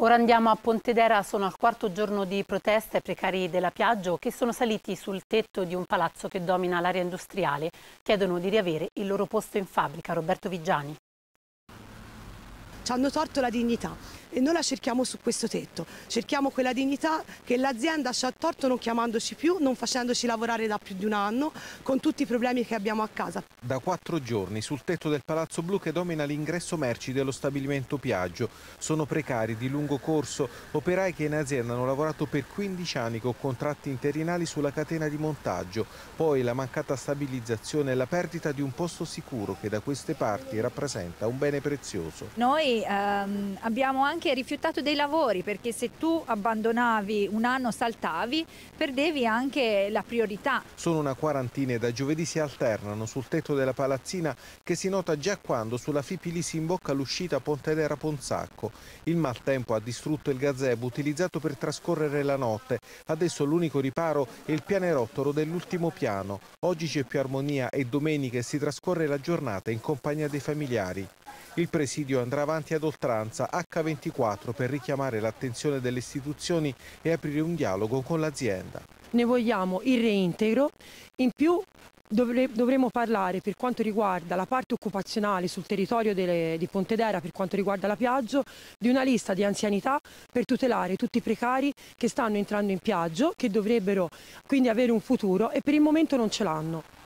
Ora andiamo a Pontedera, sono al quarto giorno di proteste precari della Piaggio che sono saliti sul tetto di un palazzo che domina l'area industriale. Chiedono di riavere il loro posto in fabbrica. Roberto Vigiani. Ci hanno torto la dignità, e noi la cerchiamo su questo tetto, cerchiamo quella dignità che l'azienda ci ha torto non chiamandoci più, non facendoci lavorare da più di un anno, con tutti i problemi che abbiamo a casa. Da quattro giorni sul tetto del Palazzo Blu che domina l'ingresso merci dello stabilimento Piaggio, sono precari di lungo corso, operai che in azienda hanno lavorato per 15 anni con contratti interinali sulla catena di montaggio, poi la mancata stabilizzazione e la perdita di un posto sicuro che da queste parti rappresenta un bene prezioso. Noi ehm, abbiamo anche anche rifiutato dei lavori perché se tu abbandonavi un anno saltavi perdevi anche la priorità. Sono una quarantina e da giovedì si alternano sul tetto della palazzina che si nota già quando sulla Fipili si imbocca l'uscita Pontedera Ponzacco. Il maltempo ha distrutto il gazebo utilizzato per trascorrere la notte. Adesso l'unico riparo è il pianerottolo dell'ultimo piano. Oggi c'è più armonia e domenica si trascorre la giornata in compagnia dei familiari. Il presidio andrà avanti ad oltranza H24 per richiamare l'attenzione delle istituzioni e aprire un dialogo con l'azienda. Ne vogliamo il reintegro, in più dovre, dovremo parlare per quanto riguarda la parte occupazionale sul territorio delle, di Pontedera per quanto riguarda la Piaggio di una lista di anzianità per tutelare tutti i precari che stanno entrando in Piaggio, che dovrebbero quindi avere un futuro e per il momento non ce l'hanno.